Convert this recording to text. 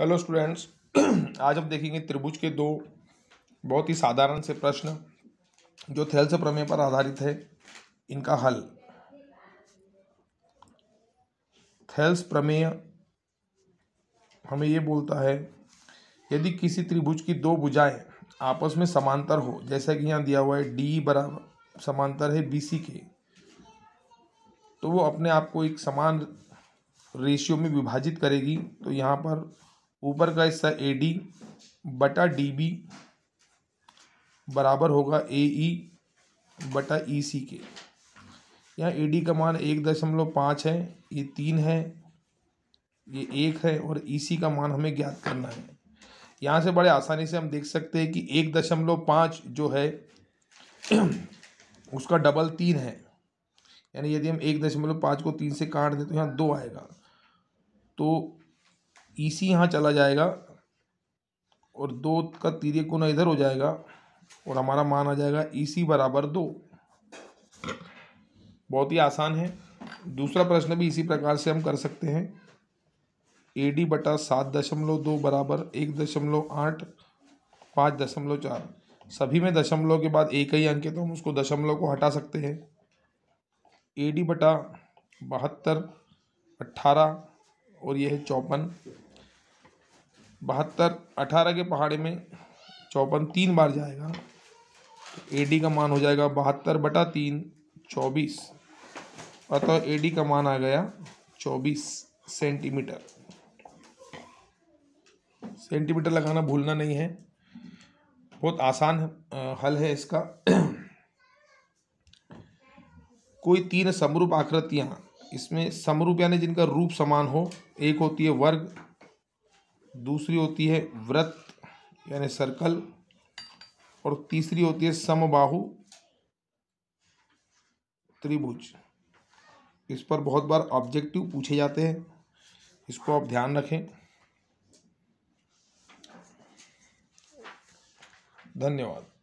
hello students आज हम देखेंगे त्रिभुज के दो बहुत ही साधारण से प्रश्न जो थेल्स प्रमेय पर आधारित है इनका हल थेल्स प्रमेय हमें ये बोलता है यदि किसी त्रिभुज की दो भुजाएं आपस में समांतर हो जैसा कि यहाँ दिया हुआ है डी बराबर समांतर है बी सी के तो वो अपने आप को एक समान रेशियो में विभाजित करेगी तो यहाँ पर ऊपर का हिस्सा ए डी बटा डी बी बराबर होगा ए ई e बटा ई सी के यहाँ ए डी का मान एक दशमलव पाँच है ये तीन है ये एक है और ई e सी का मान हमें ज्ञात करना है यहाँ से बड़े आसानी से हम देख सकते हैं कि एक दशमलव पाँच जो है उसका डबल तीन है यानी यदि हम एक दशमलव पाँच को तीन से काट दें तो यहाँ दो आएगा तो ई e सी यहाँ चला जाएगा और दो का तीरिय कोना इधर हो जाएगा और हमारा मान आ जाएगा ई e सी बराबर दो बहुत ही आसान है दूसरा प्रश्न भी इसी प्रकार से हम कर सकते हैं ए डी बटा सात दशमलव दो बराबर एक दशमलव आठ पाँच दशमलव चार सभी में दशमलव के बाद एक ही अंक है तो हम उसको दशमलव को हटा सकते हैं ए डी बटा बहत्तर अट्ठारह और यह है चौपन बहत्तर अठारह के पहाड़े में चौपन तीन बार जाएगा ए डी का मान हो जाएगा बहत्तर बटा तीन चौबीस अतः ए डी का मान आ गया चौबीस सेंटीमीटर सेंटीमीटर लगाना भूलना नहीं है बहुत आसान हल है इसका कोई तीन समरूप आकृतियाँ इसमें समरूप यानी जिनका रूप समान हो एक होती है वर्ग दूसरी होती है व्रत यानी सर्कल और तीसरी होती है समबाहु त्रिभुज इस पर बहुत बार ऑब्जेक्टिव पूछे जाते हैं इसको आप ध्यान रखें धन्यवाद